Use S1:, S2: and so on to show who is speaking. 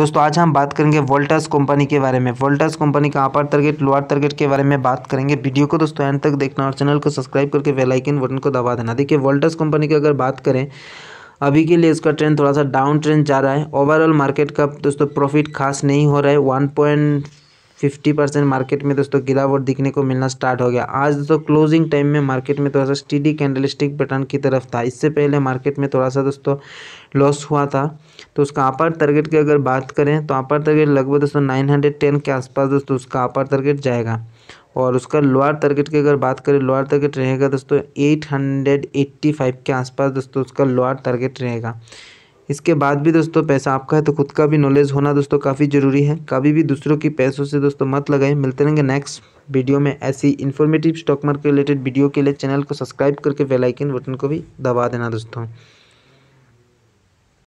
S1: दोस्तों आज हम बात करेंगे वोल्टास कंपनी के बारे में वोल्टास कंपनी का अपर टारगेट लोअर टारगेट के बारे में बात करेंगे वीडियो को दोस्तों एंड तक देखना और चैनल को सब्सक्राइब करके वेलाइकन बटन को दबा देना देखिए वोल्टास कंपनी की अगर बात करें अभी के लिए इसका ट्रेंड थोड़ा सा डाउन ट्रेंड जा रहा है ओवरऑल मार्केट का दोस्तों प्रॉफिट खास नहीं हो रहा है one point fifty percent market में दोस्तों गिरावट दिखने को मिलना स्टार्ट हो गया आज दोस्तों क्लोजिंग टाइम में मार्केट में थोड़ा सा स्टीडी कैंडलिस्टिक पैटर्न की तरफ था इससे पहले मार्केट में थोड़ा सा दोस्तों लॉस हुआ था तो उसका अपर टारगेट की अगर बात करें तो अपर टारगेट लगभग दोस्तों नाइन हंड्रेड टेन के आसपास दोस्तों उसका अपर टारगेट जाएगा और उसका लोअर टारगेट की अगर बात करें लोअर टारगेट रहेगा दोस्तों एट हंड्रेड एट्टी फाइव के आसपास दोस्तों उसका लोअर टारगेट रहेगा इसके बाद भी दोस्तों पैसा आपका है तो खुद का भी नॉलेज होना दोस्तों काफ़ी ज़रूरी है कभी भी दूसरों की पैसों से दोस्तों मत लगाएं मिलते रहेंगे नेक्स्ट वीडियो में ऐसी informative stock market related video के लिए चैनल को सब्सक्राइब करके बेलाइकिन बटन को भी दबा देना दोस्तों